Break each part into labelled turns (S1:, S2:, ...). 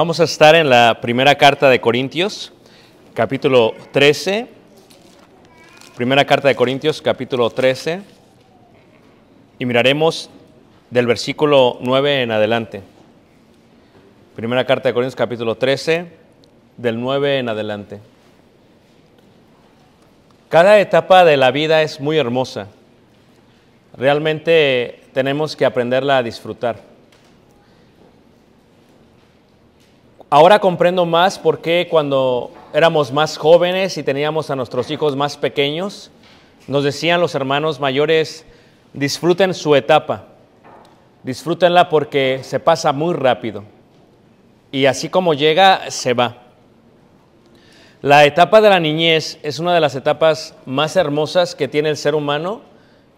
S1: Vamos a estar en la primera carta de Corintios, capítulo 13. Primera carta de Corintios, capítulo 13. Y miraremos del versículo 9 en adelante. Primera carta de Corintios, capítulo 13, del 9 en adelante. Cada etapa de la vida es muy hermosa. Realmente tenemos que aprenderla a disfrutar. Ahora comprendo más por qué cuando éramos más jóvenes y teníamos a nuestros hijos más pequeños, nos decían los hermanos mayores, disfruten su etapa, disfrútenla porque se pasa muy rápido y así como llega, se va. La etapa de la niñez es una de las etapas más hermosas que tiene el ser humano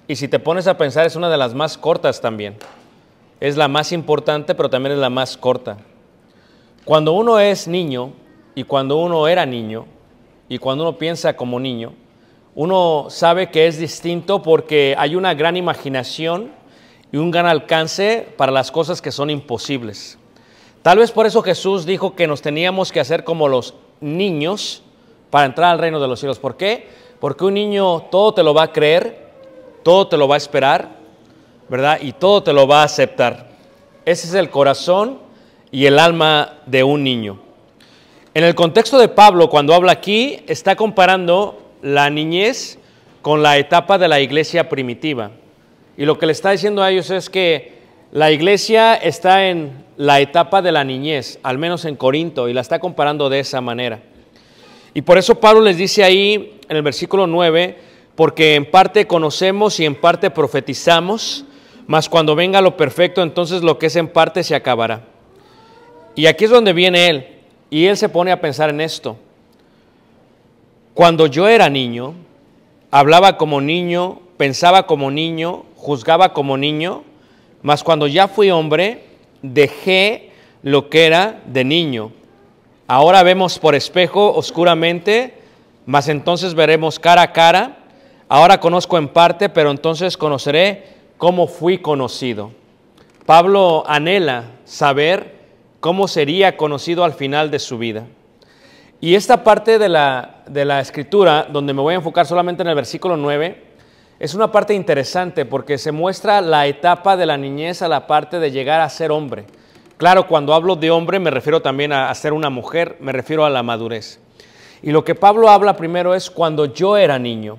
S1: y si te pones a pensar es una de las más cortas también. Es la más importante, pero también es la más corta. Cuando uno es niño y cuando uno era niño y cuando uno piensa como niño, uno sabe que es distinto porque hay una gran imaginación y un gran alcance para las cosas que son imposibles. Tal vez por eso Jesús dijo que nos teníamos que hacer como los niños para entrar al reino de los cielos. ¿Por qué? Porque un niño todo te lo va a creer, todo te lo va a esperar, ¿verdad? Y todo te lo va a aceptar. Ese es el corazón y el alma de un niño. En el contexto de Pablo, cuando habla aquí, está comparando la niñez con la etapa de la iglesia primitiva. Y lo que le está diciendo a ellos es que la iglesia está en la etapa de la niñez, al menos en Corinto, y la está comparando de esa manera. Y por eso Pablo les dice ahí en el versículo 9, porque en parte conocemos y en parte profetizamos, mas cuando venga lo perfecto, entonces lo que es en parte se acabará. Y aquí es donde viene él. Y él se pone a pensar en esto. Cuando yo era niño, hablaba como niño, pensaba como niño, juzgaba como niño, mas cuando ya fui hombre, dejé lo que era de niño. Ahora vemos por espejo oscuramente, mas entonces veremos cara a cara. Ahora conozco en parte, pero entonces conoceré cómo fui conocido. Pablo anhela saber cómo sería conocido al final de su vida. Y esta parte de la, de la escritura, donde me voy a enfocar solamente en el versículo 9, es una parte interesante porque se muestra la etapa de la niñez a la parte de llegar a ser hombre. Claro, cuando hablo de hombre me refiero también a, a, ser una mujer, me refiero a la madurez. Y lo que Pablo habla primero es cuando yo era niño.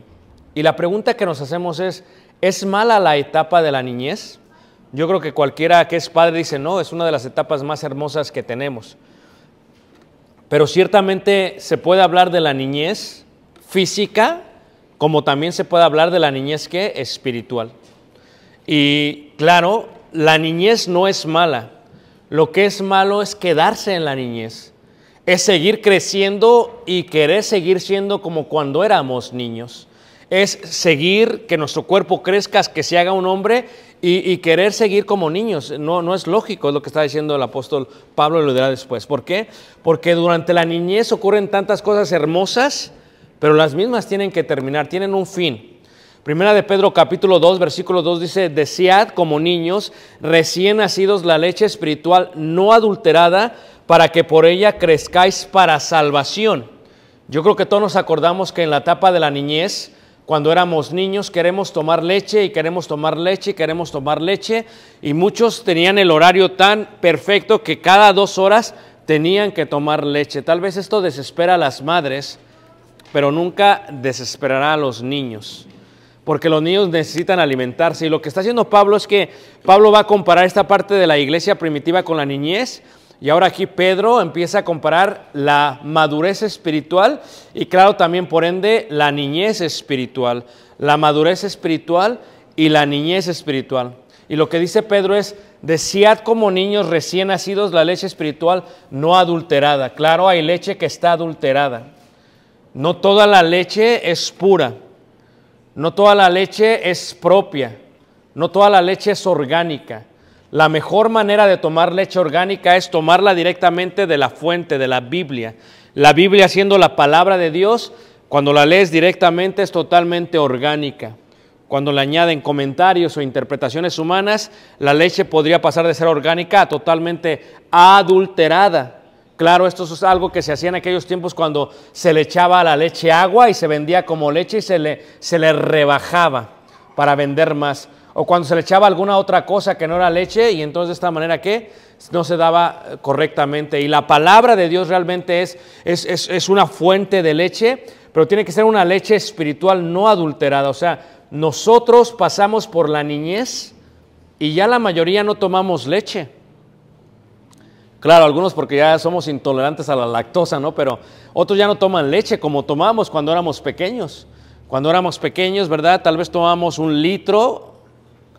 S1: Y la pregunta que nos hacemos es, ¿es mala la etapa de la niñez? Yo creo que cualquiera que es padre dice, no, es una de las etapas más hermosas que tenemos. Pero ciertamente se puede hablar de la niñez física, como también se puede hablar de la niñez que espiritual. Y claro, la niñez no es mala. Lo que es malo es quedarse en la niñez. Es seguir creciendo y querer seguir siendo como cuando éramos niños es seguir que nuestro cuerpo crezca, que se haga un hombre y, querer seguir como niños. No, no es lógico, es lo que está diciendo el apóstol Pablo y lo dirá después. ¿Por qué? Porque durante la niñez ocurren tantas cosas hermosas, pero las mismas tienen que terminar, tienen un fin. Primera de Pedro capítulo 2, versículo 2 dice, desead como niños recién nacidos la leche espiritual no adulterada para que por ella crezcáis para salvación. Yo creo que todos nos acordamos que en la etapa de la niñez cuando éramos niños queremos tomar leche y queremos tomar leche y queremos tomar leche y muchos tenían el horario tan perfecto que cada dos horas tenían que tomar leche. Tal vez esto desespera a las madres, pero nunca desesperará a los niños, porque los niños necesitan alimentarse. Y lo que está haciendo Pablo es que Pablo va a comparar esta parte de la iglesia primitiva con la niñez y ahora aquí Pedro empieza a comparar la madurez espiritual y claro también por ende la niñez espiritual, la madurez espiritual y la niñez espiritual. Y lo que dice Pedro es, desead como niños recién nacidos la leche espiritual no adulterada. Claro, hay leche que está adulterada. No toda la leche es pura, no toda la leche es propia, no toda la leche es orgánica. La mejor manera de tomar leche orgánica es tomarla directamente de la fuente, de la Biblia. La Biblia siendo la palabra de Dios, cuando la lees directamente es totalmente orgánica. Cuando le añaden comentarios o interpretaciones humanas, la leche podría pasar de ser orgánica a totalmente adulterada. Claro, esto es algo que se hacía en aquellos tiempos cuando se le echaba a la leche agua y se vendía como leche y se le, se le rebajaba para vender más o cuando se le echaba alguna otra cosa que no era leche y entonces de esta manera que no se daba eh, correctamente. Y la palabra de Dios realmente es, es, es, una fuente de leche, pero tiene que ser una leche espiritual no adulterada. O sea, nosotros pasamos por la niñez y ya la mayoría no tomamos leche. Claro, algunos porque ya somos intolerantes a la lactosa, ¿no? Pero otros ya no toman leche como tomábamos cuando éramos pequeños. Cuando éramos pequeños, ¿verdad? Tal vez tomamos un litro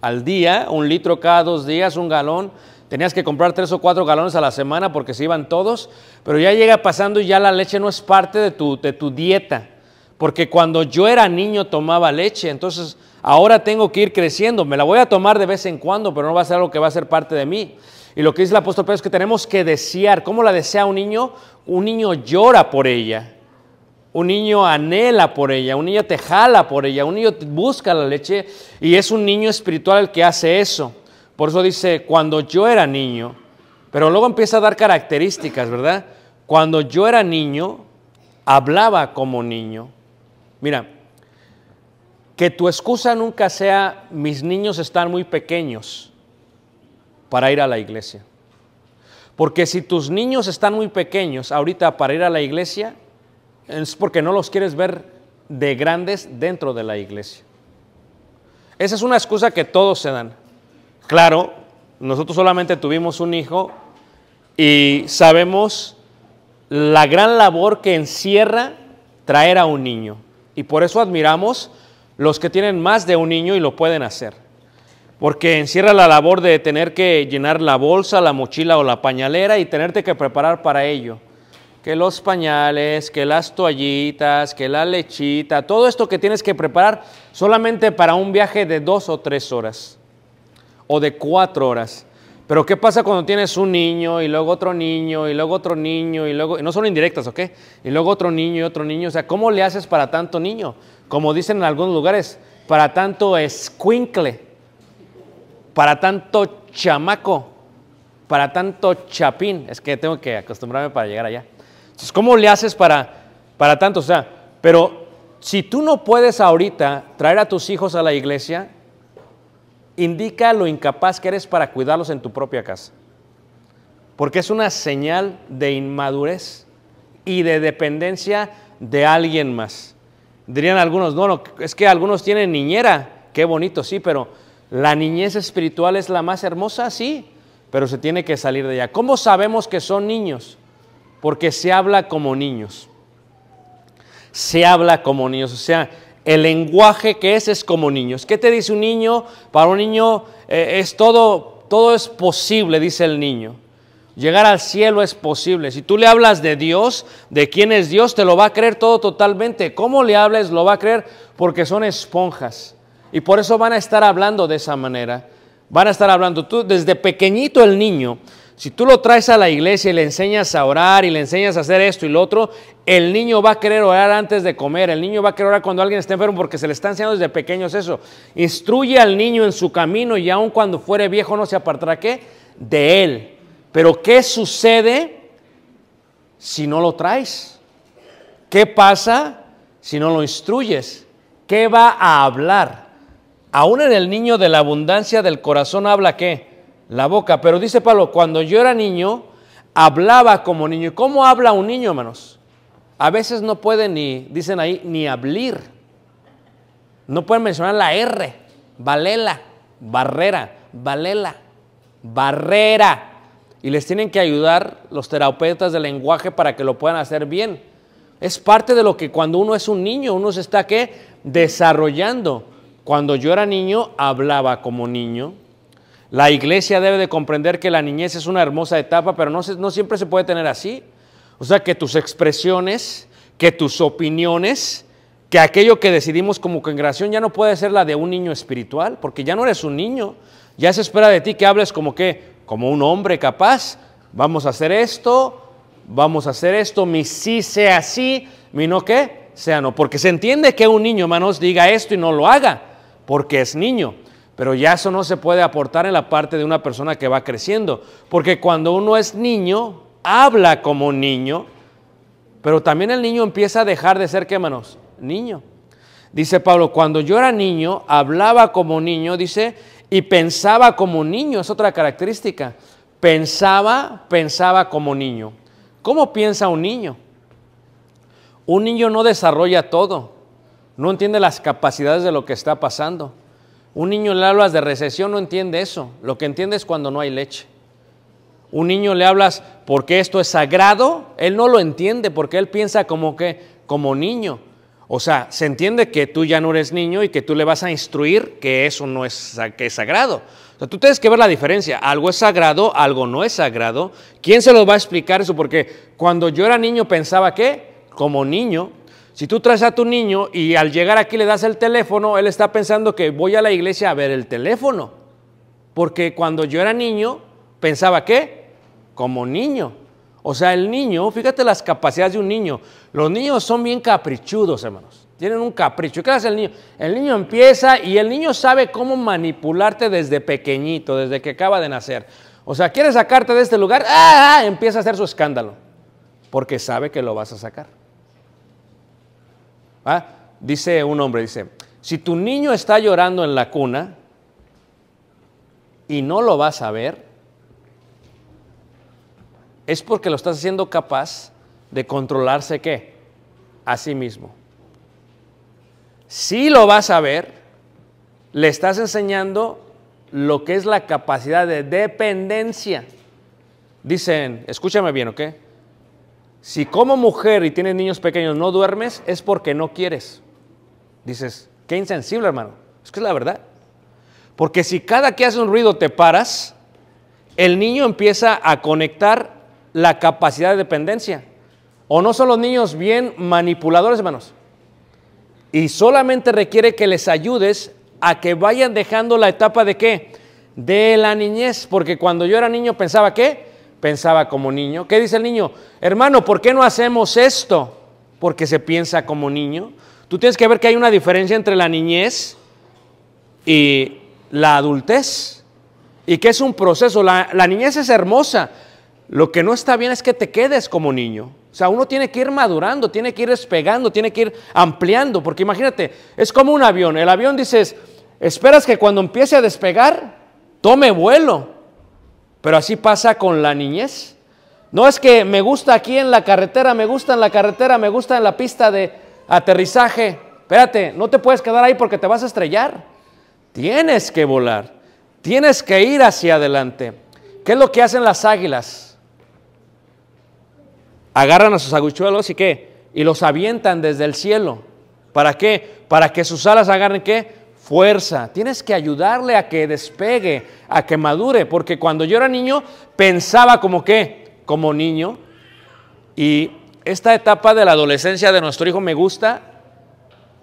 S1: al día, un litro cada dos días, un galón. Tenías que comprar tres o cuatro galones a la semana porque se iban todos, pero ya llega pasando y ya la leche no es parte de tu, de tu dieta. Porque cuando yo era niño tomaba leche, entonces ahora tengo que ir creciendo. Me la voy a tomar de vez en cuando, pero no va a ser algo que va a ser parte de mí. Y lo que dice el apóstol Pedro es que tenemos que desear. ¿Cómo la desea un niño? Un niño llora por ella. Un niño anhela por ella, un niño te jala por ella, un niño busca la leche y es un niño espiritual el que hace eso. Por eso dice, cuando yo era niño, pero luego empieza a dar características, ¿verdad? Cuando yo era niño, hablaba como niño. Mira, que tu excusa nunca sea, mis niños están muy pequeños para ir a la iglesia. Porque si tus niños están muy pequeños ahorita para ir a la iglesia, es porque no los quieres ver de grandes dentro de la iglesia. Esa es una excusa que todos se dan. Claro, nosotros solamente tuvimos un hijo y sabemos la gran labor que encierra traer a un niño. Y por eso admiramos los que tienen más de un niño y lo pueden hacer. Porque encierra la labor de tener que llenar la bolsa, la mochila o la pañalera y tenerte que preparar para ello que los pañales, que las toallitas, que la lechita, todo esto que tienes que preparar solamente para un viaje de dos o tres horas o de cuatro horas. Pero ¿qué pasa cuando tienes un niño y luego otro niño y luego otro niño y luego, no son indirectas, ¿ok? Y luego otro niño y otro niño, o sea, ¿cómo le haces para tanto niño? Como dicen en algunos lugares, para tanto escuincle, para tanto chamaco, para tanto chapín. Es que tengo que acostumbrarme para llegar allá. Entonces, ¿cómo le haces para, para tanto? O sea, pero si tú no puedes ahorita traer a tus hijos a la iglesia, indica lo incapaz que eres para cuidarlos en tu propia casa. Porque es una señal de inmadurez y de dependencia de alguien más. Dirían algunos, no, no, es que algunos tienen niñera, qué bonito, sí, pero la niñez espiritual es la más hermosa, sí, pero se tiene que salir de ella. ¿Cómo sabemos que son niños? porque se habla como niños. Se habla como niños, o sea, el lenguaje que es es como niños. ¿Qué te dice un niño? Para un niño eh, es todo, todo es posible, dice el niño. Llegar al cielo es posible. Si tú le hablas de Dios, de quién es Dios, te lo va a creer todo totalmente. ¿Cómo le hables? Lo va a creer porque son esponjas. Y por eso van a estar hablando de esa manera. Van a estar hablando. Tú, desde pequeñito el niño si tú lo traes a la iglesia y le enseñas a orar y le enseñas a hacer esto y lo otro, el niño va a querer orar antes de comer, el niño va a querer orar cuando alguien esté enfermo porque se le está enseñando desde pequeños eso. Instruye al niño en su camino y aun cuando fuere viejo no se apartará qué? De él. Pero ¿qué sucede si no lo traes? ¿Qué pasa si no lo instruyes? ¿Qué va a hablar? Aún en el niño de la abundancia del corazón habla qué? la boca. Pero dice Pablo, cuando yo era niño, hablaba como niño. ¿Y cómo habla un niño, hermanos? A veces no puede ni, dicen ahí, ni hablar. No pueden mencionar la R, valela, barrera, valela, barrera. Y les tienen que ayudar los terapeutas del lenguaje para que lo puedan hacer bien. Es parte de lo que cuando uno es un niño, uno se está ¿qué? desarrollando. Cuando yo era niño, hablaba como niño, la iglesia debe de comprender que la niñez es una hermosa etapa, pero no, no siempre se puede tener así. O sea, que tus expresiones, que tus opiniones, que aquello que decidimos como congregación ya no puede ser la de un niño espiritual, porque ya no eres un niño. Ya se espera de ti que hables como que, como un hombre capaz. Vamos a hacer esto, vamos a hacer esto, mi sí sea así, mi no que sea no. Porque se entiende que un niño, hermanos, diga esto y no lo haga, porque es niño. Pero ya eso no se puede aportar en la parte de una persona que va creciendo, porque cuando uno es niño, habla como niño, pero también el niño empieza a dejar de ser, ¿qué manos? Niño. Dice Pablo, cuando yo era niño, hablaba como niño, dice, y pensaba como niño, es otra característica. Pensaba, pensaba como niño. ¿Cómo piensa un niño? Un niño no desarrolla todo, no entiende las capacidades de lo que está pasando. Un niño le hablas de recesión no entiende eso. Lo que entiende es cuando no hay leche. Un niño le hablas porque esto es sagrado, él no lo entiende porque él piensa como que como niño. O sea, se entiende que tú ya no eres niño y que tú le vas a instruir que eso no es, que es sagrado. O sea, tú tienes que ver la diferencia. Algo es sagrado, algo no es sagrado. ¿Quién se lo va a explicar eso? Porque cuando yo era niño pensaba que, como niño, si tú traes a tu niño y al llegar aquí le das el teléfono, él está pensando que voy a la iglesia a ver el teléfono. Porque cuando yo era niño, pensaba que como niño. O sea, el niño, fíjate las capacidades de un niño. Los niños son bien caprichudos, hermanos. Tienen un capricho. ¿Qué hace el niño? El niño empieza y el niño sabe cómo manipularte desde pequeñito, desde que acaba de nacer. O sea, quiere sacarte de este lugar, ah, ¡ah! empieza a hacer su escándalo. Porque sabe que lo vas a sacar. ¿Ah? Dice un hombre, dice, si tu niño está llorando en la cuna y no lo vas a ver, es porque lo estás haciendo capaz de controlarse qué? A sí mismo. Si lo vas a ver, le estás enseñando lo que es la capacidad de dependencia. Dicen, escúchame bien, ¿ok? Si como mujer y tienes niños pequeños no duermes, es porque no quieres. Dices, qué insensible, hermano. Es que es la verdad. Porque si cada que hace un ruido te paras, el niño empieza a conectar la capacidad de dependencia. ¿O no son los niños bien manipuladores, hermanos? Y solamente requiere que les ayudes a que vayan dejando la etapa de qué? De la niñez. Porque cuando yo era niño pensaba que pensaba como niño. ¿Qué dice el niño? Hermano, ¿por qué no hacemos esto? Porque se piensa como niño. Tú tienes que ver que hay una diferencia entre la niñez y la adultez. Y que es un proceso. La, niñez es hermosa. Lo que no está bien es que te quedes como niño. O sea, uno tiene que ir madurando, tiene que ir despegando, tiene que ir ampliando. Porque imagínate, es como un avión. El avión dices, esperas que cuando empiece a despegar, tome vuelo. Pero así pasa con la niñez. No es que me gusta aquí en la carretera, me gusta en la carretera, me gusta en la pista de aterrizaje. Espérate, no te puedes quedar ahí porque te vas a estrellar. Tienes que volar, tienes que ir hacia adelante. ¿Qué es lo que hacen las águilas? Agarran a sus aguichuelos y qué? Y los avientan desde el cielo. ¿Para qué? Para que sus alas agarren qué? fuerza, tienes que ayudarle a que despegue, a que madure, porque cuando yo era niño pensaba como que, como niño, y esta etapa de la adolescencia de nuestro hijo me gusta,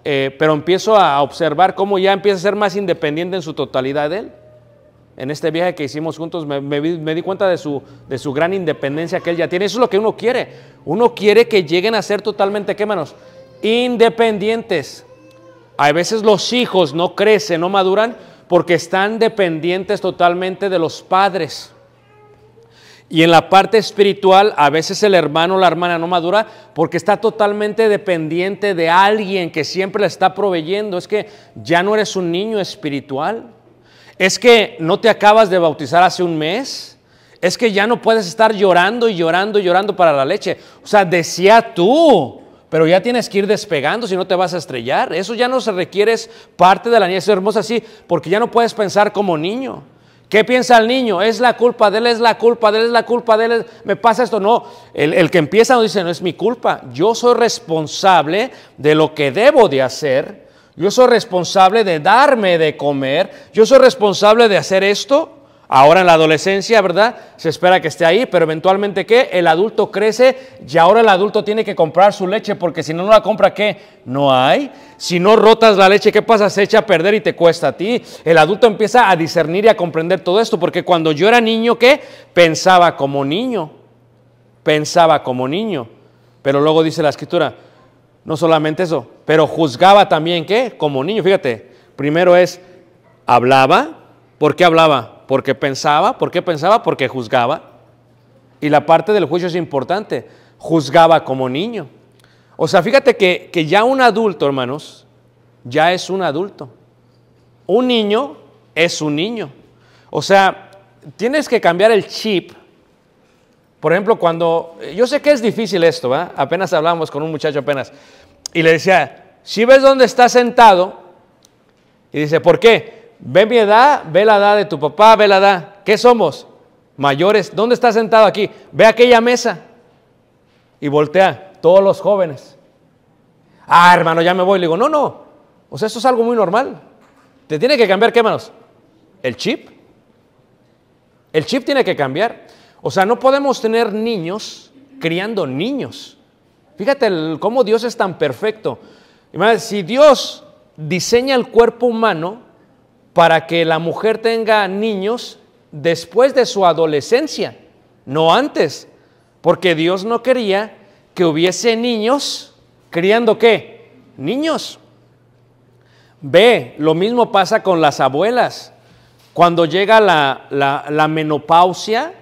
S1: eh, pero empiezo a observar cómo ya empieza a ser más independiente en su totalidad de él. En este viaje que hicimos juntos me, di cuenta de su, de su, gran independencia que él ya tiene. Eso es lo que uno quiere. Uno quiere que lleguen a ser totalmente, ¿qué manos? Independientes. A veces los hijos no crecen, no maduran porque están dependientes totalmente de los padres. Y en la parte espiritual, a veces el hermano o la hermana no madura porque está totalmente dependiente de alguien que siempre le está proveyendo. Es que ya no eres un niño espiritual. Es que no te acabas de bautizar hace un mes. Es que ya no puedes estar llorando y llorando y llorando para la leche. O sea, decía tú, pero ya tienes que ir despegando si no te vas a estrellar. Eso ya no se requiere, es parte de la niñez hermosa así, porque ya no puedes pensar como niño. ¿Qué piensa el niño? Es la culpa de él, es la culpa de él, es la culpa de él, me pasa esto. No, el, el que empieza no dice, no es mi culpa. Yo soy responsable de lo que debo de hacer. Yo soy responsable de darme de comer. Yo soy responsable de hacer esto. Ahora en la adolescencia, ¿verdad? Se espera que esté ahí, pero eventualmente ¿qué? El adulto crece y ahora el adulto tiene que comprar su leche porque si no, no la compra ¿qué? No hay. Si no rotas la leche, ¿qué pasa? Se echa a perder y te cuesta a ti. El adulto empieza a discernir y a comprender todo esto porque cuando yo era niño, ¿qué? Pensaba como niño. Pensaba como niño. Pero luego dice la escritura, no solamente eso, pero juzgaba también, ¿qué? Como niño, fíjate. Primero es, hablaba. ¿Por qué hablaba? porque pensaba, ¿por qué pensaba? Porque juzgaba. Y la parte del juicio es importante, juzgaba como niño. O sea, fíjate que, ya un adulto, hermanos, ya es un adulto. Un niño es un niño. O sea, tienes que cambiar el chip. Por ejemplo, cuando, yo sé que es difícil esto, ¿verdad? Apenas hablábamos con un muchacho apenas, y le decía, si ves dónde está sentado, y dice, ¿por qué? Ve mi edad, ve la edad de tu papá, ve la edad. ¿Qué somos? Mayores. ¿Dónde estás sentado aquí? Ve aquella mesa. Y voltea, todos los jóvenes. Ah, hermano, ya me voy. Le digo, no, no. O sea, eso es algo muy normal. Te tiene que cambiar, ¿qué, hermanos? El chip. El chip tiene que cambiar. O sea, no podemos tener niños criando niños. Fíjate cómo Dios es tan perfecto. Si Dios diseña el cuerpo humano, para que la mujer tenga niños después de su adolescencia, no antes, porque Dios no quería que hubiese niños criando qué? Niños. Ve, lo mismo pasa con las abuelas. Cuando llega la, la menopausia,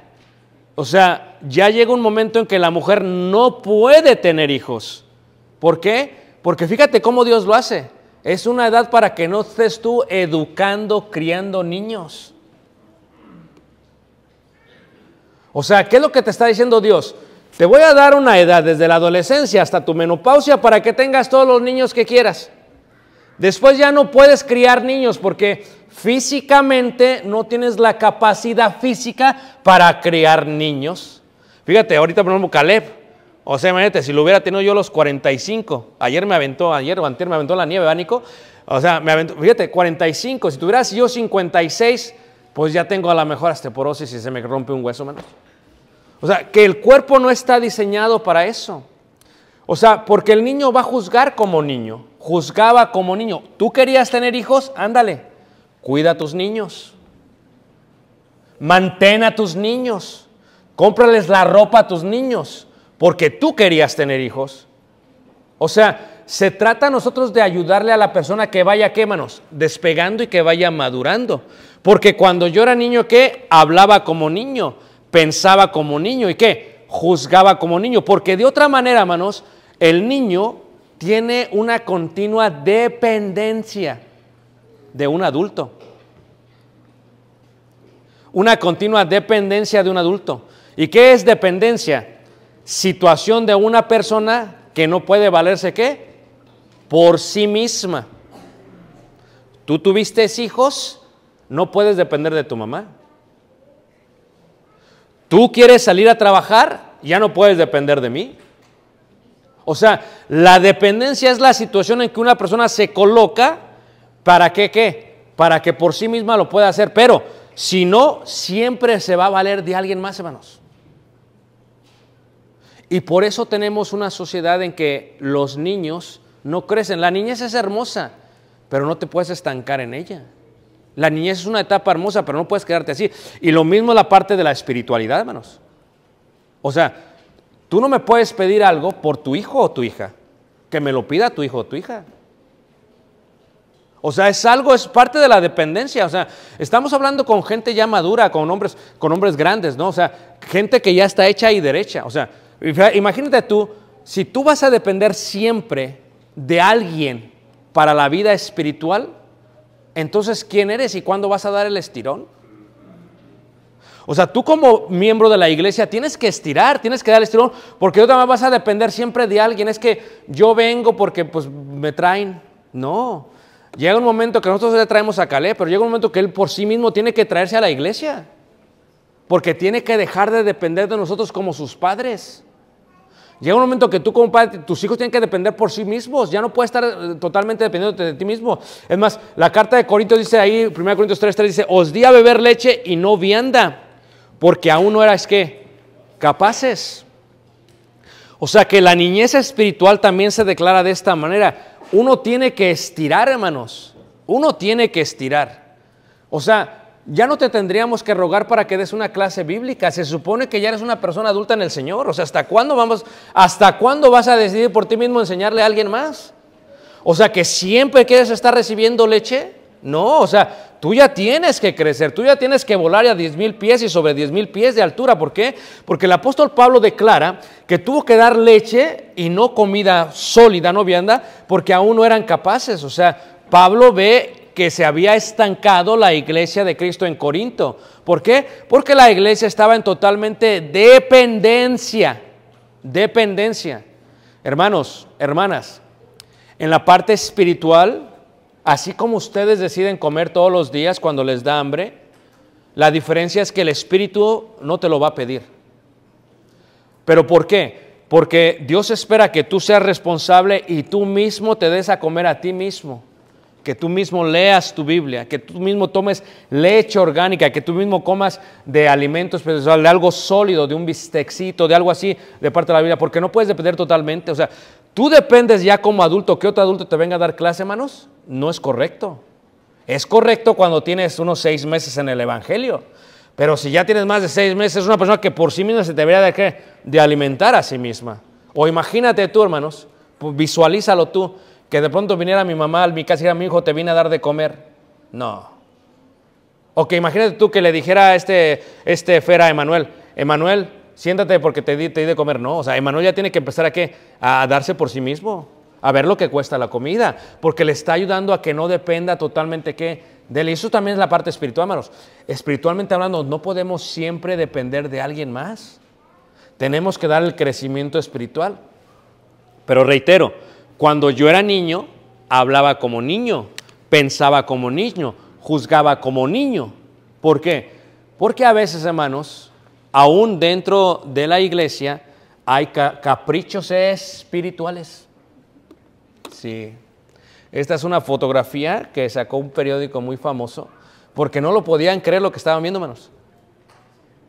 S1: o sea, ya llega un momento en que la mujer no puede tener hijos. ¿Por qué? Porque fíjate cómo Dios lo hace. Es una edad para que no estés tú educando, criando niños. O sea, ¿qué es lo que te está diciendo Dios? Te voy a dar una edad desde la adolescencia hasta tu menopausia para que tengas todos los niños que quieras. Después ya no puedes criar niños porque físicamente no tienes la capacidad física para criar niños. Fíjate, ahorita por ejemplo Caleb, o sea, imagínate, si lo hubiera tenido yo los 45, ayer me aventó, ayer o antier me aventó la nieve, Bánico. O sea, me aventó, fíjate, 45. Si tuvieras yo 56, pues ya tengo a la mejor osteoporosis y se me rompe un hueso, menos. O sea, que el cuerpo no está diseñado para eso. O sea, porque el niño va a juzgar como niño, juzgaba como niño. Tú querías tener hijos, ándale, cuida a tus niños, mantén a tus niños, cómprales la ropa a tus niños, porque tú querías tener hijos. O sea, se trata a nosotros de ayudarle a la persona que vaya, ¿qué manos? Despegando y que vaya madurando. Porque cuando yo era niño, ¿qué? Hablaba como niño, pensaba como niño y ¿qué? Juzgaba como niño. Porque de otra manera, manos, el niño tiene una continua dependencia de un adulto. Una continua dependencia de un adulto. ¿Y qué es dependencia? situación de una persona que no puede valerse qué? Por sí misma. Tú tuviste hijos, no puedes depender de tu mamá. Tú quieres salir a trabajar, ya no puedes depender de mí. O sea, la dependencia es la situación en que una persona se coloca para que qué? Para que por sí misma lo pueda hacer, pero si no, siempre se va a valer de alguien más, hermanos. Y por eso tenemos una sociedad en que los niños no crecen. La niñez es hermosa, pero no te puedes estancar en ella. La niñez es una etapa hermosa, pero no puedes quedarte así. Y lo mismo la parte de la espiritualidad, hermanos. O sea, tú no me puedes pedir algo por tu hijo o tu hija, que me lo pida tu hijo o tu hija. O sea, es algo, es parte de la dependencia. O sea, estamos hablando con gente ya madura, con hombres, con hombres grandes, ¿no? O sea, gente que ya está hecha y derecha. O sea, Imagínate tú, si tú vas a depender siempre de alguien para la vida espiritual, entonces ¿quién eres y cuándo vas a dar el estirón? O sea, tú como miembro de la iglesia tienes que estirar, tienes que dar el estirón, porque tú también vas a depender siempre de alguien. Es que yo vengo porque pues me traen. No, llega un momento que nosotros le traemos a Calé, pero llega un momento que él por sí mismo tiene que traerse a la iglesia, porque tiene que dejar de depender de nosotros como sus padres. Llega un momento que tú como padre, tus hijos tienen que depender por sí mismos, ya no puedes estar eh, totalmente dependiendo de ti mismo. Es más, la carta de Corintios dice ahí, 1 Corintios 3, 3 dice, os di a beber leche y no vianda, porque aún no eras, qué, capaces. O sea que la niñez espiritual también se declara de esta manera. Uno tiene que estirar, hermanos. Uno tiene que estirar. O sea, ya no te tendríamos que rogar para que des una clase bíblica. Se supone que ya eres una persona adulta en el Señor. O sea, ¿hasta cuándo vamos, hasta cuándo vas a decidir por ti mismo enseñarle a alguien más? O sea, que siempre quieres estar recibiendo leche. No, o sea, tú ya tienes que crecer, tú ya tienes que volar a 10 mil pies y sobre 10 mil pies de altura. ¿Por qué? Porque el apóstol Pablo declara que tuvo que dar leche y no comida sólida, no vianda, porque aún no eran capaces. O sea, Pablo ve que se había estancado la iglesia de Cristo en Corinto. ¿Por qué? Porque la iglesia estaba en totalmente dependencia, dependencia. Hermanos, hermanas, en la parte espiritual, así como ustedes deciden comer todos los días cuando les da hambre, la diferencia es que el espíritu no te lo va a pedir. ¿Pero por qué? Porque Dios espera que tú seas responsable y tú mismo te des a comer a ti mismo que tú mismo leas tu Biblia, que tú mismo tomes leche orgánica, que tú mismo comas de alimentos pues, de algo sólido, de un bistecito, de algo así de parte de la Biblia, porque no puedes depender totalmente. O sea, tú dependes ya como adulto que otro adulto te venga a dar clase, hermanos, no es correcto. Es correcto cuando tienes unos seis meses en el Evangelio, pero si ya tienes más de seis meses, es una persona que por sí misma se debería de, qué, de alimentar a sí misma. O imagínate tú, hermanos, pues, visualízalo tú que de pronto viniera mi mamá a mi casa y mi hijo, te vine a dar de comer. No. O que imagínate tú que le dijera a este, este Fera a Emanuel, Emanuel, siéntate porque te di, te di de comer. No, o sea, Emanuel ya tiene que empezar a qué? A darse por sí mismo, a ver lo que cuesta la comida, porque le está ayudando a que no dependa totalmente qué de él. Y eso también es la parte espiritual, hermanos. Espiritualmente hablando, no podemos siempre depender de alguien más. Tenemos que dar el crecimiento espiritual. Pero reitero, cuando yo era niño, hablaba como niño, pensaba como niño, juzgaba como niño. ¿Por qué? Porque a veces, hermanos, aún dentro de la iglesia hay caprichos espirituales. Sí. Esta es una fotografía que sacó un periódico muy famoso porque no lo podían creer lo que estaban viendo, hermanos.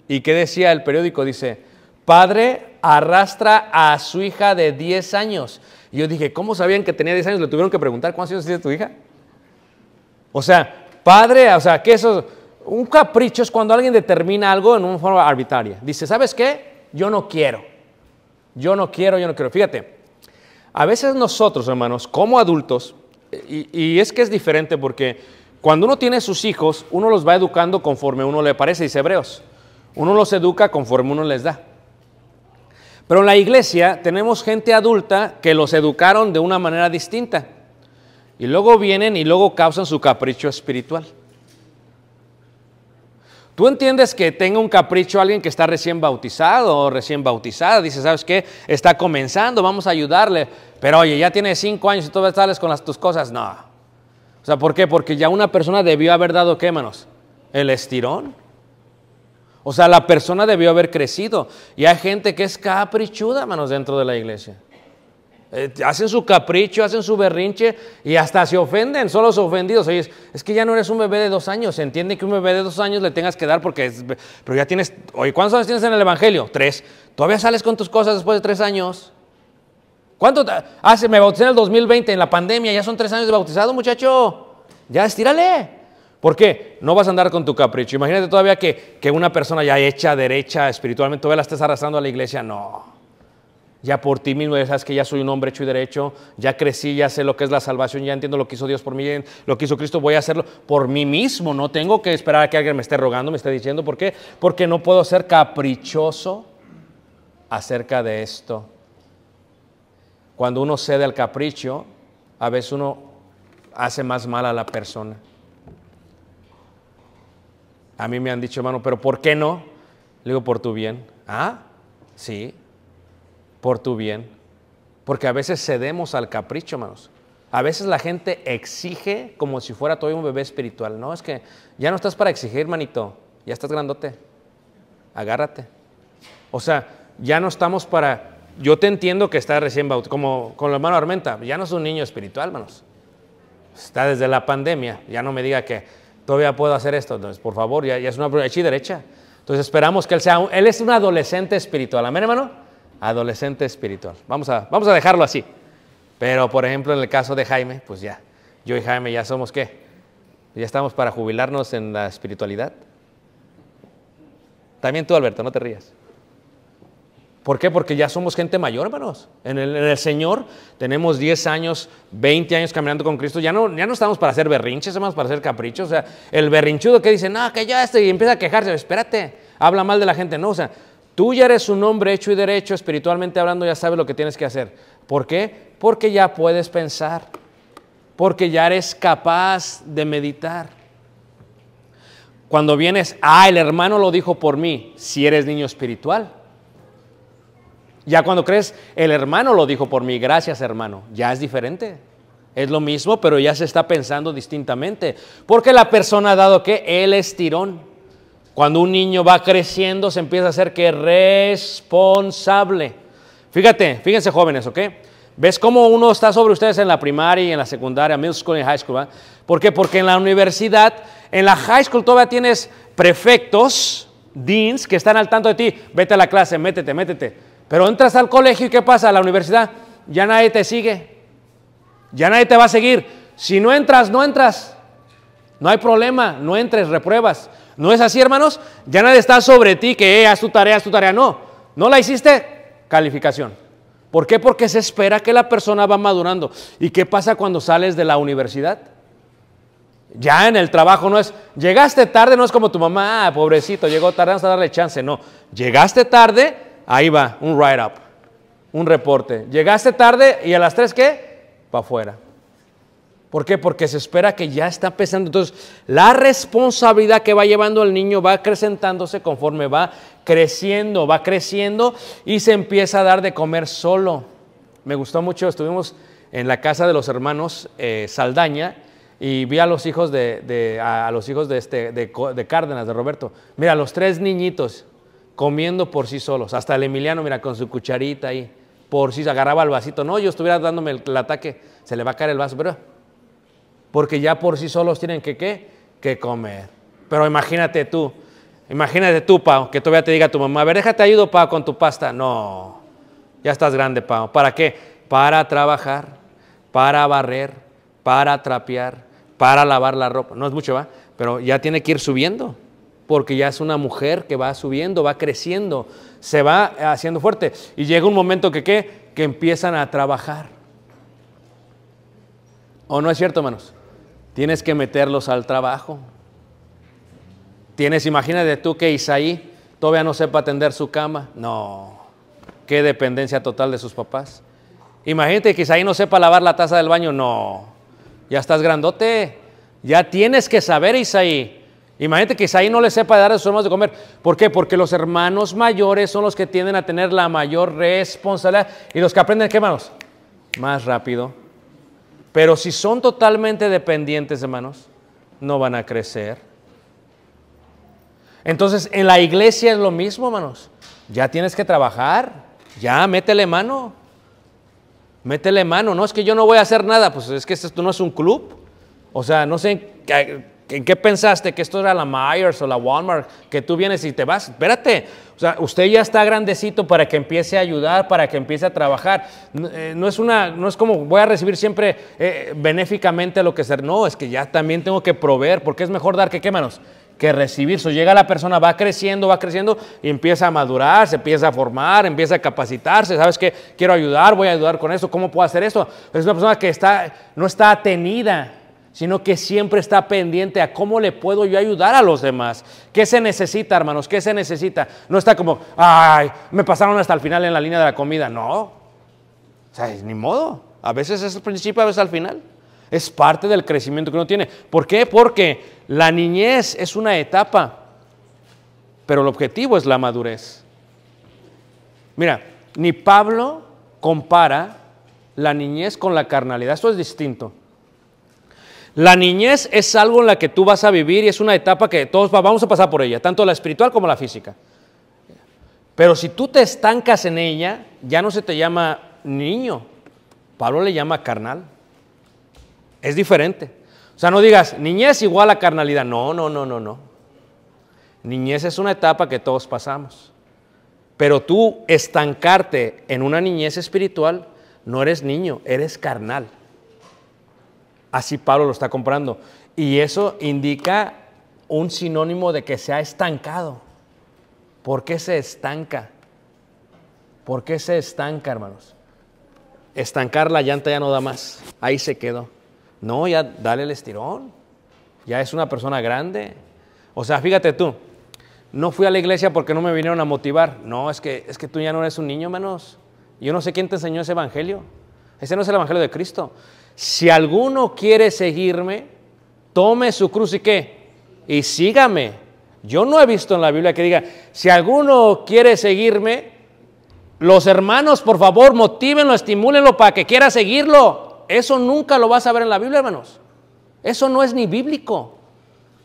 S1: ¿Y qué decía el periódico? Dice, padre arrastra a su hija de 10 años y yo dije, ¿cómo sabían que tenía 10 años? Le tuvieron que preguntar, ¿cuántos años tiene tu hija? O sea, padre, o sea, que eso, un capricho es cuando alguien determina algo en una forma arbitraria. Dice, ¿sabes qué? Yo no quiero. Yo no quiero, yo no quiero. Fíjate, a veces nosotros, hermanos, como adultos, y, y es que es diferente porque cuando uno tiene sus hijos, uno los va educando conforme uno le parece, dice Hebreos. Uno los educa conforme uno les da. Pero en la iglesia tenemos gente adulta que los educaron de una manera distinta. Y luego vienen y luego causan su capricho espiritual. Tú entiendes que tenga un capricho alguien que está recién bautizado o recién bautizada. Dice, ¿sabes qué? Está comenzando, vamos a ayudarle. Pero oye, ya tiene cinco años y todavía sales con las, tus cosas. No. O sea, ¿por qué? Porque ya una persona debió haber dado, ¿qué manos? El estirón. O sea, la persona debió haber crecido. Y hay gente que es caprichuda, manos, dentro de la iglesia. Eh, hacen su capricho, hacen su berrinche y hasta se ofenden, son los ofendidos. Oye, es que ya no eres un bebé de dos años. Se entiende que un bebé de dos años le tengas que dar porque Pero ya tienes. Oye, ¿cuántos años tienes en el Evangelio? Tres. Todavía sales con tus cosas después de tres años. ¿Cuánto? Hace, ah, me bauticé en el 2020, en la pandemia. Ya son tres años de bautizado, muchacho. Ya estírale. ¿Por qué? No vas a andar con tu capricho. Imagínate todavía que, una persona ya hecha, derecha, espiritualmente, todavía la estés arrasando a la iglesia. No. Ya por ti mismo, ya sabes que ya soy un hombre hecho y derecho, ya crecí, ya sé lo que es la salvación, ya entiendo lo que hizo Dios por mí, lo que hizo Cristo, voy a hacerlo por mí mismo. No tengo que esperar a que alguien me esté rogando, me esté diciendo. ¿Por qué? Porque no puedo ser caprichoso acerca de esto. Cuando uno cede al capricho, a veces uno hace más mal a la persona. A mí me han dicho, hermano, pero ¿por qué no? Le digo, por tu bien. Ah, sí, por tu bien. Porque a veces cedemos al capricho, hermanos. A veces la gente exige como si fuera todavía un bebé espiritual. No, es que ya no estás para exigir, manito. Ya estás grandote. Agárrate. O sea, ya no estamos para... Yo te entiendo que estás recién bautizado, como con la hermano Armenta. Ya no es un niño espiritual, hermanos. Está desde la pandemia. Ya no me diga que Todavía puedo hacer esto. Entonces, por favor, ya, es una y derecha. Entonces esperamos que él sea, él es un adolescente espiritual. Amén, hermano. Adolescente espiritual. Vamos a, vamos a dejarlo así. Pero, por ejemplo, en el caso de Jaime, pues ya. Yo y Jaime ya somos qué? Ya estamos para jubilarnos en la espiritualidad. También tú, Alberto, no te rías. ¿Por qué? Porque ya somos gente mayor, hermanos. En el, Señor tenemos 10 años, 20 años caminando con Cristo. Ya no, ya no estamos para hacer berrinches, estamos para hacer caprichos. O sea, el berrinchudo que dice, no, que ya estoy, y empieza a quejarse, espérate, habla mal de la gente. No, o sea, tú ya eres un hombre hecho y derecho, espiritualmente hablando, ya sabes lo que tienes que hacer. ¿Por qué? Porque ya puedes pensar, porque ya eres capaz de meditar cuando vienes, ah, el hermano lo dijo por mí, si eres niño espiritual. Ya cuando crees, el hermano lo dijo por mí, gracias hermano, ya es diferente. Es lo mismo, pero ya se está pensando distintamente. Porque la persona ha dado que él es tirón. Cuando un niño va creciendo, se empieza a hacer que responsable. Fíjate, fíjense jóvenes, ¿ok? ¿Ves cómo uno está sobre ustedes en la primaria y en la secundaria, middle school y high school? ¿Por qué? Porque en la universidad, en la high school todavía tienes prefectos, deans, que están al tanto de ti. Vete a la clase, métete, métete. Pero entras al colegio y ¿qué pasa? A la universidad ya nadie te sigue. Ya nadie te va a seguir. Si no entras, no entras. No hay problema, no entres, repruebas. ¿No es así, hermanos? Ya nadie está sobre ti que eh, haz tu tarea, haz tu tarea. No, no la hiciste, calificación. ¿Por qué? Porque se espera que la persona va madurando. ¿Y qué pasa cuando sales de la universidad? Ya en el trabajo no es, llegaste tarde, no es como tu mamá, ah, pobrecito, llegó tarde, vamos a darle chance. No, llegaste tarde, Ahí va, un write-up, un reporte. Llegaste tarde y a las tres, qué? Para afuera. ¿Por qué? Porque se espera que ya está pesando. Entonces, la responsabilidad que va llevando el niño va acrecentándose conforme va creciendo, va creciendo y se empieza a dar de comer solo. Me gustó mucho, estuvimos en la casa de los hermanos eh, Saldaña y vi a los hijos de, a, los hijos este, de Cárdenas, de Roberto. Mira, los tres niñitos, comiendo por sí solos. Hasta el Emiliano, mira, con su cucharita ahí, por sí se agarraba el vasito. No, yo estuviera dándome el, ataque, se le va a caer el vaso, pero porque ya por sí solos tienen que qué, que comer. Pero imagínate tú, imagínate tú, Pau, que todavía te diga tu mamá, a ver, déjate ayudo, Pau, con tu pasta. No, ya estás grande, Pau. ¿Para qué? Para trabajar, para barrer, para trapear, para lavar la ropa. No es mucho, ¿va? Pero ya tiene que ir subiendo porque ya es una mujer que va subiendo, va creciendo, se va haciendo fuerte. Y llega un momento que qué? Que empiezan a trabajar. ¿O no es cierto, hermanos? Tienes que meterlos al trabajo. Tienes, imagínate tú que Isaí todavía no sepa atender su cama. No, qué dependencia total de sus papás. Imagínate que Isaí no sepa lavar la taza del baño. No, ya estás grandote. Ya tienes que saber, Isaí, Imagínate que ahí no le sepa dar a sus de comer. ¿Por qué? Porque los hermanos mayores son los que tienden a tener la mayor responsabilidad y los que aprenden, ¿qué hermanos? Más rápido. Pero si son totalmente dependientes, hermanos, no van a crecer. Entonces, en la iglesia es lo mismo, hermanos. Ya tienes que trabajar, ya métele mano. Métele mano, no es que yo no voy a hacer nada, pues es que esto no es un club. O sea, no sé ¿En qué pensaste? ¿Que esto era la Myers o la Walmart? Que tú vienes y te vas. Espérate. O sea, usted ya está grandecito para que empiece a ayudar, para que empiece a trabajar. Eh, no, es, una, no es como voy a recibir siempre eh, benéficamente lo que ser. No, es que ya también tengo que proveer, porque es mejor dar que qué que recibir. llega la persona, va creciendo, va creciendo y empieza a madurar, se empieza a formar, empieza a capacitarse. ¿Sabes qué? Quiero ayudar, voy a ayudar con eso. ¿Cómo puedo hacer esto? Es una persona que está, no está atenida sino que siempre está pendiente a cómo le puedo yo ayudar a los demás. ¿Qué se necesita, hermanos? ¿Qué se necesita? No está como, ay, me pasaron hasta el final en la línea de la comida. No. O sea, ni modo. A veces es el principio, a veces al final. Es parte del crecimiento que uno tiene. ¿Por qué? Porque la niñez es una etapa, pero el objetivo es la madurez. Mira, ni Pablo compara la niñez con la carnalidad. Esto es distinto. La niñez es algo en la que tú vas a vivir y es una etapa que todos vamos a pasar por ella, tanto la espiritual como la física. Pero si tú te estancas en ella, ya no se te llama niño. Pablo le llama carnal. Es diferente. O sea, no digas niñez igual a carnalidad. No, no, no, no, no. Niñez es una etapa que todos pasamos. Pero tú estancarte en una niñez espiritual, no eres niño, eres carnal. Así Pablo lo está comprando. Y eso indica un sinónimo de que se ha estancado. ¿Por qué se estanca? ¿Por qué se estanca, hermanos? Estancar la llanta ya no da más. Ahí se quedó. No, ya dale el estirón. Ya es una persona grande. O sea, fíjate tú, no fui a la iglesia porque no me vinieron a motivar. No, es que, es que tú ya no eres un niño, hermanos. Yo no sé quién te enseñó ese evangelio. Ese no es el evangelio de Cristo si alguno quiere seguirme, tome su cruz y qué, y sígame. Yo no he visto en la Biblia que diga, si alguno quiere seguirme, los hermanos, por favor, motívenlo, estimúlenlo para que quiera seguirlo. Eso nunca lo vas a ver en la Biblia, hermanos. Eso no es ni bíblico.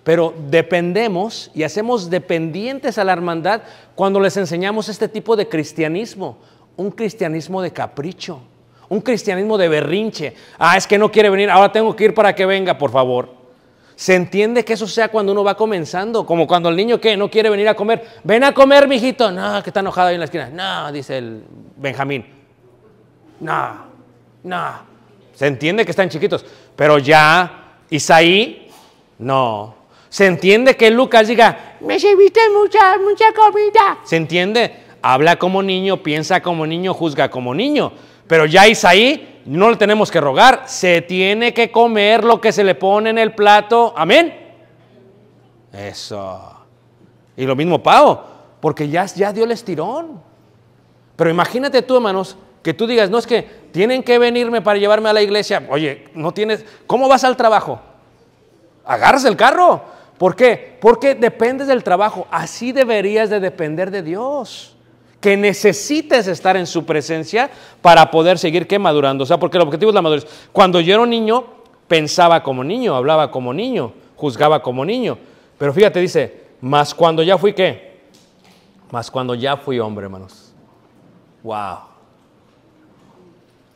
S1: Pero dependemos y hacemos dependientes a la hermandad cuando les enseñamos este tipo de cristianismo, un cristianismo de capricho. Un cristianismo de berrinche. Ah, es que no quiere venir, ahora tengo que ir para que venga, por favor. Se entiende que eso sea cuando uno va comenzando, como cuando el niño que no quiere venir a comer, ven a comer, mijito. No, que está enojado ahí en la esquina. No, dice el Benjamín. No, no. Se entiende que están chiquitos, pero ya Isaí, no. Se entiende que Lucas diga,
S2: me serviste mucha, mucha comida.
S1: Se entiende, habla como niño, piensa como niño, juzga como niño. Pero ya Isaí, no le tenemos que rogar, se tiene que comer lo que se le pone en el plato. Amén. Eso. Y lo mismo Pau, porque ya, ya dio el estirón. Pero imagínate tú, hermanos, que tú digas, no es que tienen que venirme para llevarme a la iglesia. Oye, no tienes, ¿cómo vas al trabajo? Agarras el carro. ¿Por qué? Porque dependes del trabajo. Así deberías de depender de Dios que necesites estar en su presencia para poder seguir que madurando. O sea, porque el objetivo es la madurez. Cuando yo era niño, pensaba como niño, hablaba como niño, juzgaba como niño. Pero fíjate, dice, más cuando ya fui qué? Más cuando ya fui hombre, hermanos. Wow.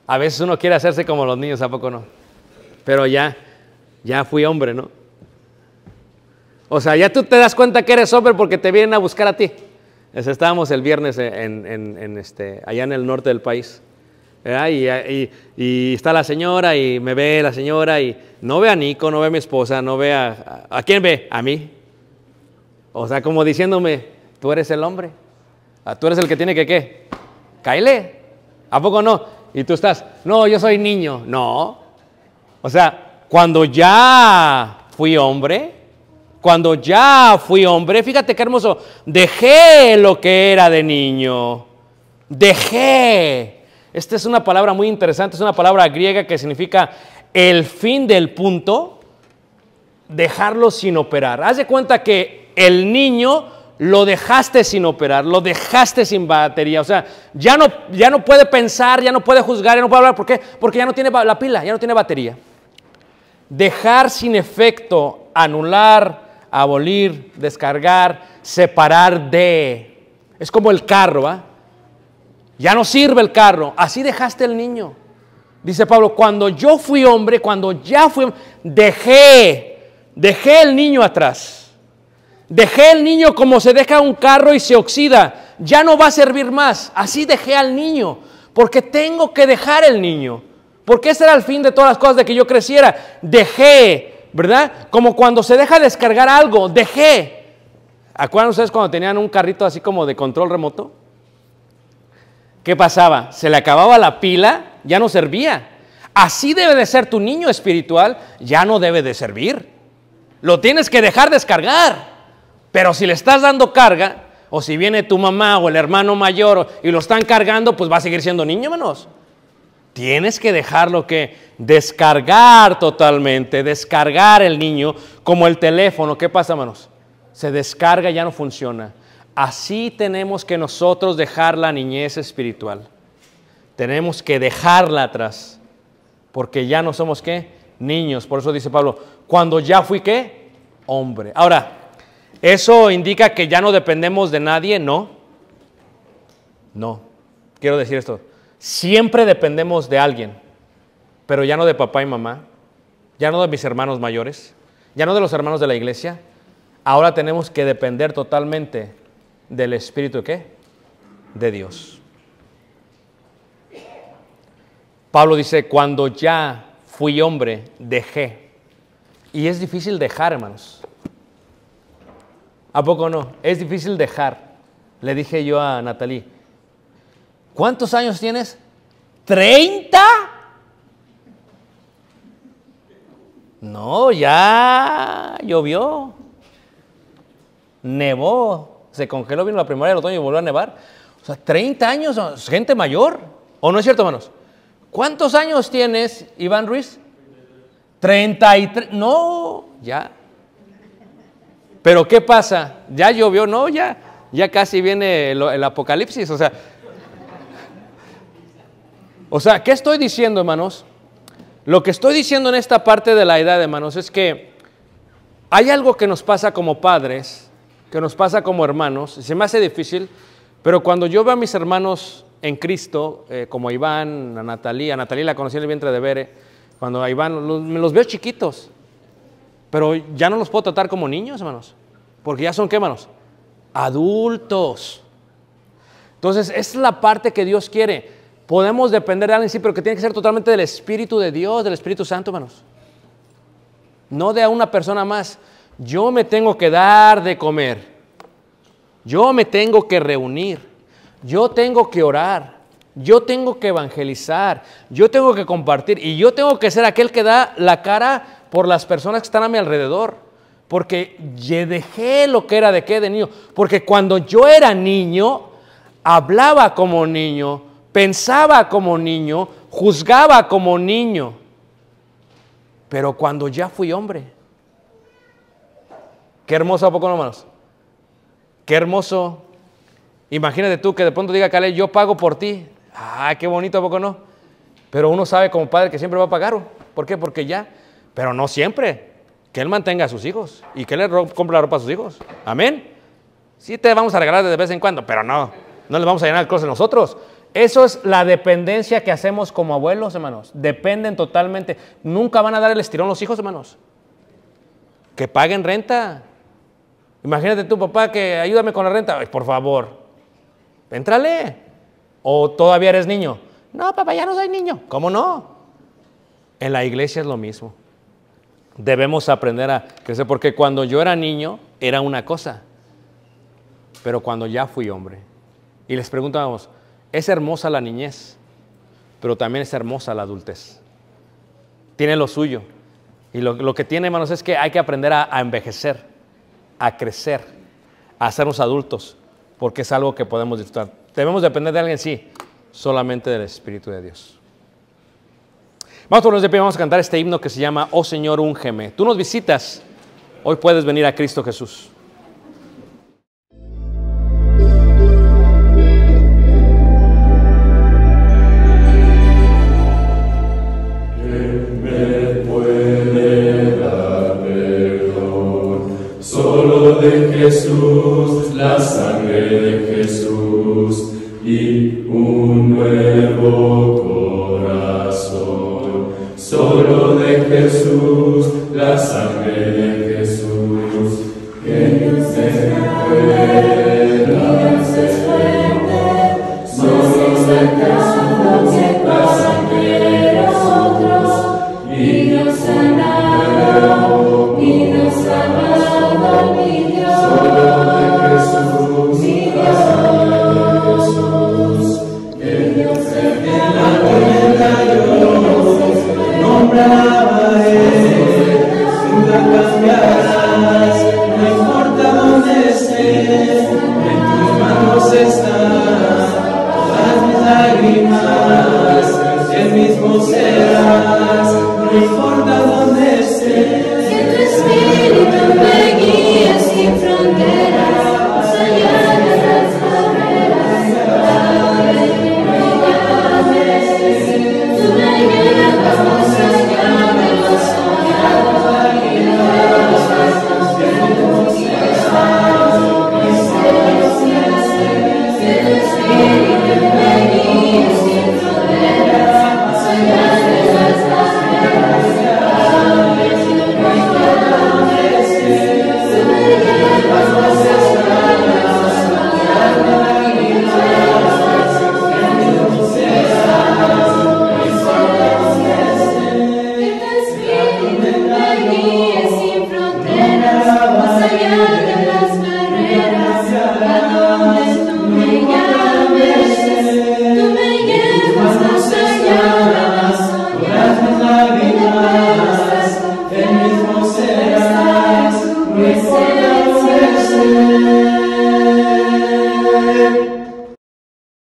S1: A veces uno quiere hacerse como los niños, ¿a poco no? Pero ya, ya fui hombre, ¿no? O sea, ya tú te das cuenta que eres hombre porque te vienen a buscar a ti. Estábamos el viernes en, este, allá en el norte del país. Y, está la señora y me ve la señora y no ve a Nico, no ve a mi esposa, no ve a... ¿A, quién ve? A mí. O sea, como diciéndome, tú eres el hombre. Ah, tú eres el que tiene que qué. Caile. ¿A poco no? Y tú estás, no, yo soy niño. No. O sea, cuando ya fui hombre, cuando ya fui hombre, fíjate qué hermoso, dejé lo que era de niño. Dejé. Esta es una palabra muy interesante, es una palabra griega que significa el fin del punto, dejarlo sin operar. Haz de cuenta que el niño lo dejaste sin operar, lo dejaste sin batería. O sea, ya no, ya no puede pensar, ya no puede juzgar, ya no puede hablar. ¿Por qué? Porque ya no tiene la pila, ya no tiene batería. Dejar sin efecto, anular, abolir, descargar, separar de. Es como el carro, ¿va? Ya no sirve el carro, así dejaste el niño. Dice Pablo, cuando yo fui hombre, cuando ya fui dejé, dejé el niño atrás. Dejé el niño como se deja un carro y se oxida. Ya no va a servir más. Así dejé al niño, porque tengo que dejar el niño. Porque ese era el fin de todas las cosas de que yo creciera. Dejé ¿verdad? Como cuando se deja descargar algo, dejé. ¿Acuerdan ustedes cuando tenían un carrito así como de control remoto? ¿Qué pasaba? Se le acababa la pila, ya no servía. Así debe de ser tu niño espiritual, ya no debe de servir. Lo tienes que dejar descargar. Pero si le estás dando carga, o si viene tu mamá o el hermano mayor y lo están cargando, pues va a seguir siendo niño, menos. Tienes que dejarlo que descargar totalmente, descargar el niño como el teléfono. ¿Qué pasa, hermanos? Se descarga y ya no funciona. Así tenemos que nosotros dejar la niñez espiritual. Tenemos que dejarla atrás, porque ya no somos qué? Niños. Por eso dice Pablo, cuando ya fui qué? Hombre. Ahora, ¿eso indica que ya no dependemos de nadie? No. No. Quiero decir esto. Siempre dependemos de alguien, pero ya no de papá y mamá, ya no de mis hermanos mayores, ya no de los hermanos de la iglesia. Ahora tenemos que depender totalmente del Espíritu ¿qué? de Dios. Pablo dice, cuando ya fui hombre, dejé. Y es difícil dejar, hermanos. ¿A poco no? Es difícil dejar. Le dije yo a Natalie, ¿Cuántos años tienes? ¿30? No, ya llovió, nevó, se congeló, vino la primaria del otoño y volvió a nevar. O sea, 30 años, gente mayor. ¿O no es cierto, hermanos? ¿Cuántos años tienes, Iván Ruiz? 33. No, ya. Pero ¿qué pasa? Ya llovió, no, ya. Ya casi viene el apocalipsis. O sea, o sea, ¿qué estoy diciendo, hermanos? Lo que estoy diciendo en esta parte de la edad, hermanos, es que hay algo que nos pasa como padres, que nos pasa como hermanos, y se me hace difícil, pero cuando yo veo a mis hermanos en Cristo, eh, como Iván, a Natalia, a Natalia la conocí en el vientre de Bere, cuando a Iván, me los veo chiquitos, pero ya no los puedo tratar como niños, hermanos, porque ya son, ¿qué, hermanos? Adultos. Entonces, es la parte que Dios quiere. Podemos depender de alguien, sí, pero que tiene que ser totalmente del Espíritu de Dios, del Espíritu Santo, hermanos. No de a una persona más. Yo me tengo que dar de comer. Yo me tengo que reunir. Yo tengo que orar. Yo tengo que evangelizar, yo tengo que compartir y yo tengo que ser aquel que da la cara por las personas que están a mi alrededor. Porque yo dejé lo que era de qué de niño. Porque cuando yo era niño, hablaba como niño, pensaba como niño, juzgaba como niño, pero cuando ya fui hombre, qué hermoso, poco no hermanos, Qué hermoso. Imagínate tú que de pronto diga Caleb, yo pago por ti. Ah, qué bonito, ¿a poco no? Pero uno sabe como padre que siempre va a pagar. ¿Por qué? Porque ya. Pero no siempre. Que él mantenga a sus hijos y que le compre la ropa a sus hijos. Amén. Sí te vamos a regalar de vez en cuando, pero no. No le vamos a llenar el de nosotros. Eso es la dependencia que hacemos como abuelos, hermanos. Dependen totalmente. Nunca van a dar el estirón los hijos, hermanos. Que paguen renta. Imagínate tu papá, que ayúdame con la renta. por favor, entrale. O todavía eres niño. No, papá, ya no soy niño. ¿Cómo no? En la iglesia es lo mismo. Debemos aprender a crecer, porque cuando yo era niño era una cosa, pero cuando ya fui hombre. Y les preguntábamos, es hermosa la niñez, pero también es hermosa la adultez. Tiene lo suyo. Y lo, que tiene, hermanos, es que hay que aprender a, envejecer, a crecer, a hacernos adultos, porque es algo que podemos disfrutar. Debemos depender de alguien, sí, solamente del Espíritu de Dios. Vamos a de pie, vamos a cantar este himno que se llama Oh Señor, úngeme. Tú nos visitas, hoy puedes venir a Cristo Jesús.
S2: Deus.